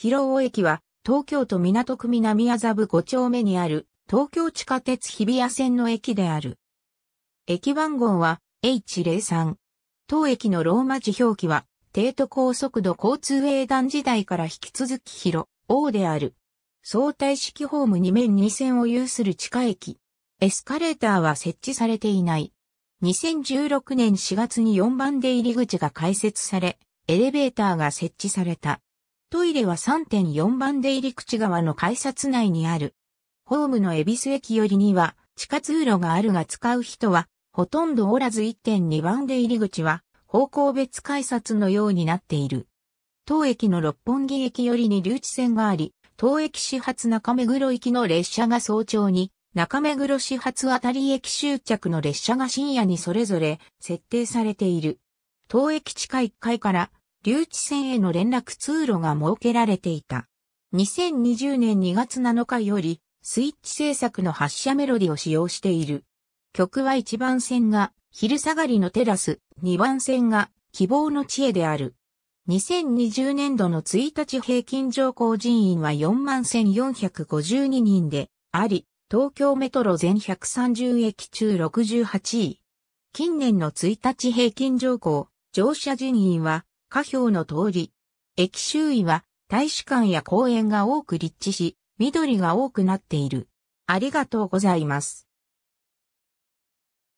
広尾駅は、東京都港区南麻布5丁目にある、東京地下鉄日比谷線の駅である。駅番号は H03。当駅のローマ字表記は、帝都高速度交通営団時代から引き続き広、O である。相対式ホーム2面2線を有する地下駅。エスカレーターは設置されていない。2016年4月に4番出入り口が開設され、エレベーターが設置された。トイレは3.4番出入り口側の改札内にある。ホームの恵比寿駅よりには地下通路があるが使う人はほとんどおらず1.2番出入り口は方向別改札のようになっている。当駅の六本木駅よりに留置線があり、当駅始発中目黒行きの列車が早朝に、中目黒始発あたり駅終着の列車が深夜にそれぞれ設定されている。当駅地下1階から留置船への連絡通路が設けられていた。2020年2月7日より、スイッチ制作の発射メロディを使用している。曲は1番線が、昼下がりのテラス、2番線が、希望の知恵である。2020年度の1日平均乗降人員は41,452人であり、東京メトロ全130駅中68位。近年の1日平均乗降、乗車人員は下表の通り。駅周囲は大使館や公園が多く立地し、緑が多くなっている。ありがとうございます。